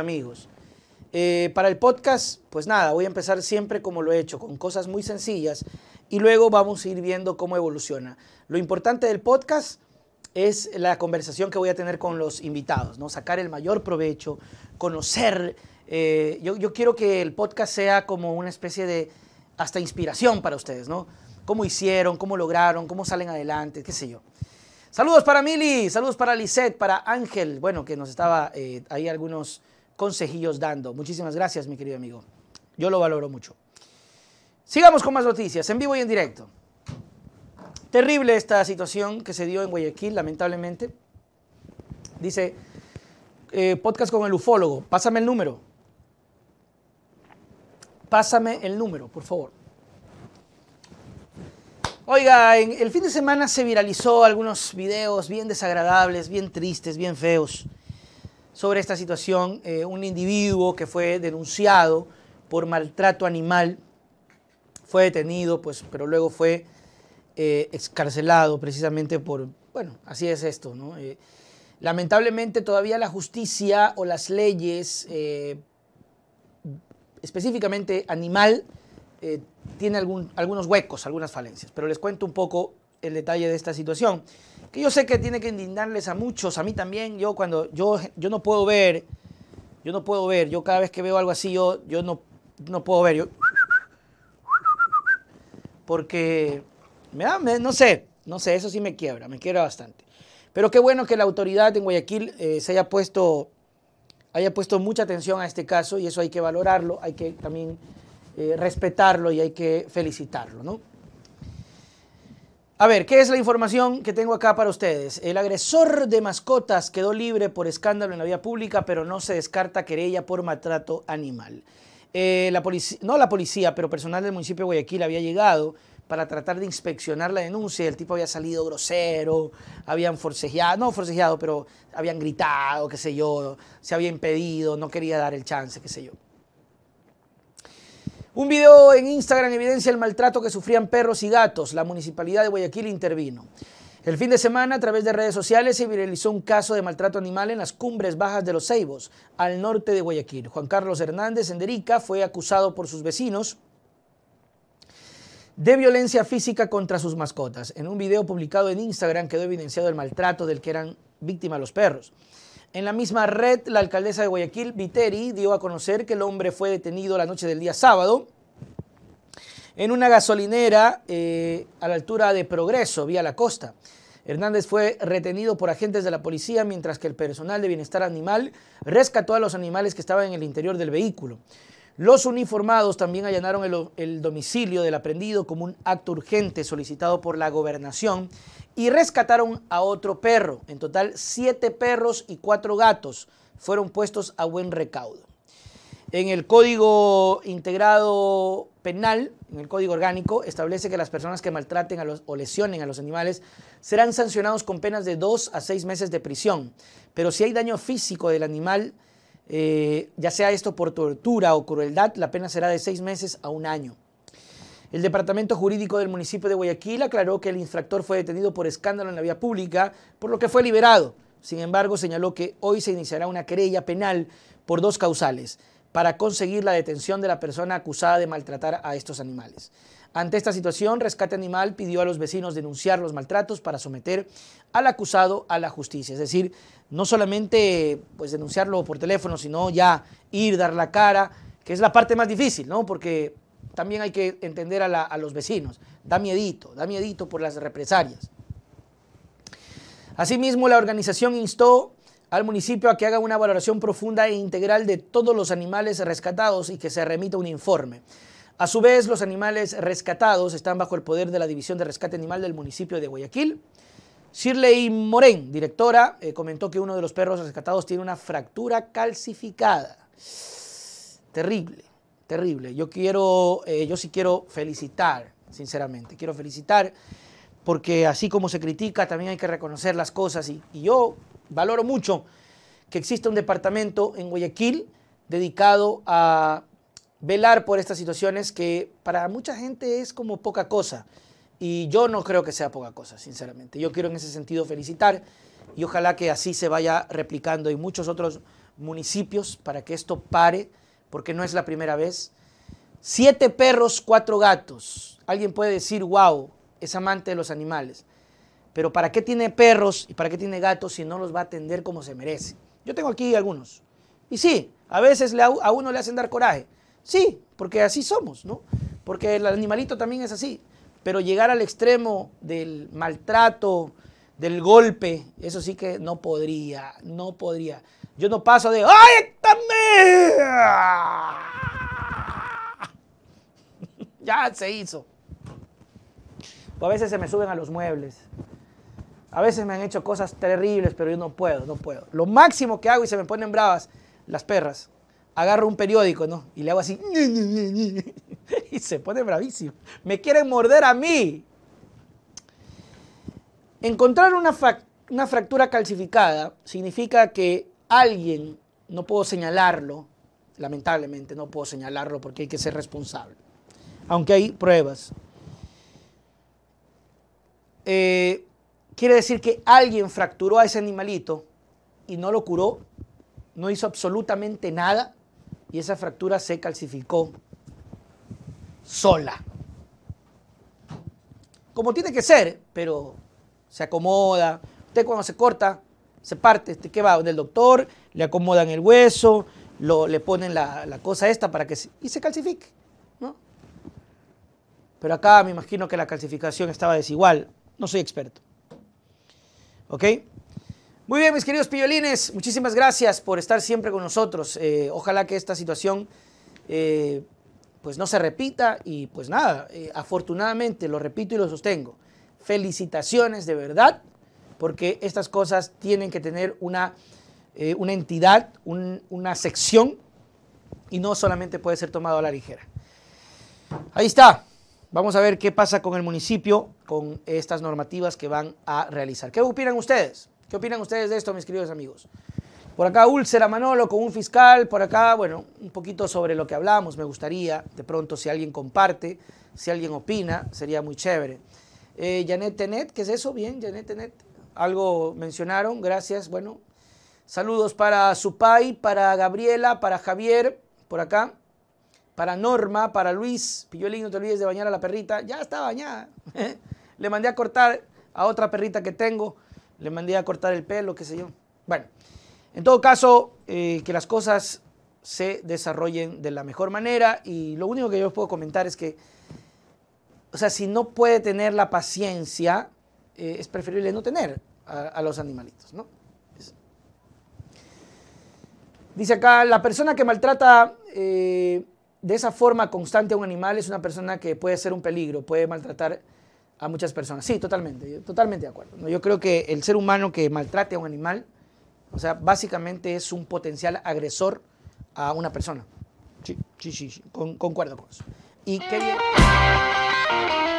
amigos. Eh, para el podcast, pues nada, voy a empezar siempre como lo he hecho, con cosas muy sencillas y luego vamos a ir viendo cómo evoluciona. Lo importante del podcast es la conversación que voy a tener con los invitados, ¿no? sacar el mayor provecho, conocer. Eh, yo, quiero que el podcast sea como una especie de hasta inspiración para ustedes, ¿no? Cómo hicieron, cómo lograron, cómo salen adelante, qué sé yo. Saludos para Mili, saludos para Lisette, para Ángel, bueno, que nos estaba eh, ahí algunos consejillos dando. Muchísimas gracias, mi querido amigo. Yo lo valoro mucho. Sigamos con más noticias, en vivo y en directo. Terrible esta situación que se dio en Guayaquil, lamentablemente. Dice, eh, podcast con el ufólogo, pásame el número. Pásame el número, por favor. Oiga, el fin de semana se viralizó algunos videos bien desagradables, bien tristes, bien feos sobre esta situación, eh, un individuo que fue denunciado por maltrato animal, fue detenido, pues, pero luego fue eh, excarcelado precisamente por, bueno, así es esto, ¿no? Eh, lamentablemente todavía la justicia o las leyes, específicamente animal, tiene algún, algunos huecos, algunas falencias, pero les cuento un poco el detalle de esta situación, que yo sé que tiene que indignarles a muchos, a mí también, yo cuando yo, yo no puedo ver, yo no puedo ver, yo cada vez que veo algo así, yo, yo no, no puedo ver, yo, porque, me, da, no sé, no sé, eso sí me quiebra, me quiebra bastante. Pero qué bueno que la autoridad en Guayaquil eh, se haya puesto, haya puesto mucha atención a este caso y eso hay que valorarlo, hay que también eh, respetarlo y hay que felicitarlo, ¿no? A ver, ¿qué es la información que tengo acá para ustedes? El agresor de mascotas quedó libre por escándalo en la vía pública, pero no se descarta querella por maltrato animal. Eh, no la policía, pero personal del municipio de Guayaquil había llegado para tratar de inspeccionar la denuncia. El tipo había salido grosero, habían forcejeado, no forcejeado, pero habían gritado, qué sé yo, se había impedido, no quería dar el chance, qué sé yo. Un video en Instagram evidencia el maltrato que sufrían perros y gatos. La municipalidad de Guayaquil intervino. El fin de semana, a través de redes sociales, se viralizó un caso de maltrato animal en las cumbres bajas de los Ceibos, al norte de Guayaquil. Juan Carlos Hernández Enderica fue acusado por sus vecinos de violencia física contra sus mascotas. En un video publicado en Instagram quedó evidenciado el maltrato del que eran víctimas los perros. En la misma red, la alcaldesa de Guayaquil, Viteri, dio a conocer que el hombre fue detenido la noche del día sábado en una gasolinera eh, a la altura de Progreso, vía la costa. Hernández fue retenido por agentes de la policía mientras que el personal de bienestar animal rescató a los animales que estaban en el interior del vehículo. Los uniformados también allanaron el, el domicilio del aprendido como un acto urgente solicitado por la gobernación y rescataron a otro perro. En total, siete perros y cuatro gatos fueron puestos a buen recaudo. En el Código Integrado Penal, en el Código Orgánico, establece que las personas que maltraten o lesionen a los animales serán sancionados con penas de dos a seis meses de prisión. Pero si hay daño físico del animal, eh, ya sea esto por tortura o crueldad, la pena será de seis meses a un año. El Departamento Jurídico del municipio de Guayaquil aclaró que el infractor fue detenido por escándalo en la vía pública, por lo que fue liberado. Sin embargo, señaló que hoy se iniciará una querella penal por dos causales para conseguir la detención de la persona acusada de maltratar a estos animales. Ante esta situación, Rescate Animal pidió a los vecinos denunciar los maltratos para someter al acusado a la justicia. Es decir, no solamente pues, denunciarlo por teléfono, sino ya ir, dar la cara, que es la parte más difícil, ¿no? Porque también hay que entender a, los vecinos. Da miedito, da miedito por las represalias. Asimismo, la organización instó al municipio a que haga una valoración profunda e integral de todos los animales rescatados y que se remita un informe. A su vez, los animales rescatados están bajo el poder de la División de Rescate Animal del municipio de Guayaquil. Shirley Morén, directora, eh, comentó que uno de los perros rescatados tiene una fractura calcificada. Terrible terrible. Yo quiero, eh, yo sí quiero felicitar, sinceramente, quiero felicitar porque así como se critica, también hay que reconocer las cosas y, y yo valoro mucho que exista un departamento en Guayaquil dedicado a velar por estas situaciones que para mucha gente es como poca cosa. Y yo no creo que sea poca cosa, sinceramente. Yo quiero en ese sentido felicitar y ojalá que así se vaya replicando en muchos otros municipios para que esto pare porque no es la primera vez. Siete perros, cuatro gatos. Alguien puede decir, wow, es amante de los animales. Pero ¿para qué tiene perros y para qué tiene gatos si no los va a atender como se merece? Yo tengo aquí algunos. Y sí, a veces a uno le hacen dar coraje. Sí, porque así somos, ¿no? Porque el animalito también es así. Pero llegar al extremo del maltrato, del golpe, eso sí que no podría, no podría. Yo no paso de, ¡ay, también Ya se hizo. Pues a veces se me suben a los muebles. A veces me han hecho cosas terribles, pero yo no puedo, no puedo. Lo máximo que hago y se me ponen bravas las perras. Agarro un periódico, ¿no? Y le hago así. Y se pone bravísimo. Me quieren morder a mí. Encontrar una, una fractura calcificada significa que alguien, no puedo señalarlo, lamentablemente no puedo señalarlo porque hay que ser responsable aunque hay pruebas. Eh, quiere decir que alguien fracturó a ese animalito y no lo curó, no hizo absolutamente nada y esa fractura se calcificó sola. Como tiene que ser, pero se acomoda. Usted cuando se corta, se parte, este, ¿qué va? Del doctor, le acomodan el hueso, lo, le ponen la, cosa esta para que y se calcifique. Pero acá me imagino que la calcificación estaba desigual. No soy experto. ¿Ok? Muy bien, mis queridos pillolines, muchísimas gracias por estar siempre con nosotros. Eh, ojalá que esta situación eh, pues no se repita y pues nada, eh, afortunadamente lo repito y lo sostengo. Felicitaciones de verdad, porque estas cosas tienen que tener una, una entidad, una sección y no solamente puede ser tomado a la ligera. Ahí está. Vamos a ver qué pasa con el municipio, con estas normativas que van a realizar. ¿Qué opinan ustedes? ¿Qué opinan ustedes de esto, mis queridos amigos? Por acá úlcera Manolo con un fiscal, por acá, bueno, un poquito sobre lo que hablamos, me gustaría, de pronto si alguien comparte, si alguien opina, sería muy chévere. Eh, Janet Tenet, ¿qué es eso? Bien, Janet Tenet, algo mencionaron, gracias, bueno. Saludos para Supay, para Gabriela, para Javier, por acá para Norma, para Luis, Pillolín, no te olvides de bañar a la perrita, ya está bañada. ¿eh? le mandé a cortar a otra perrita que tengo, le mandé a cortar el pelo, qué sé yo. Bueno, en todo caso, eh, que las cosas se desarrollen de la mejor manera y lo único que yo puedo comentar es que, o sea, si no puede tener la paciencia, eh, es preferible no tener a, los animalitos, ¿no? Dice acá, la persona que maltrata de esa forma constante a un animal es una persona que puede ser un peligro, puede maltratar a muchas personas. Sí, totalmente, totalmente de acuerdo. Yo creo que el ser humano que maltrate a un animal, o sea, básicamente es un potencial agresor a una persona. Sí, sí, sí, concuerdo con eso. Y qué bien.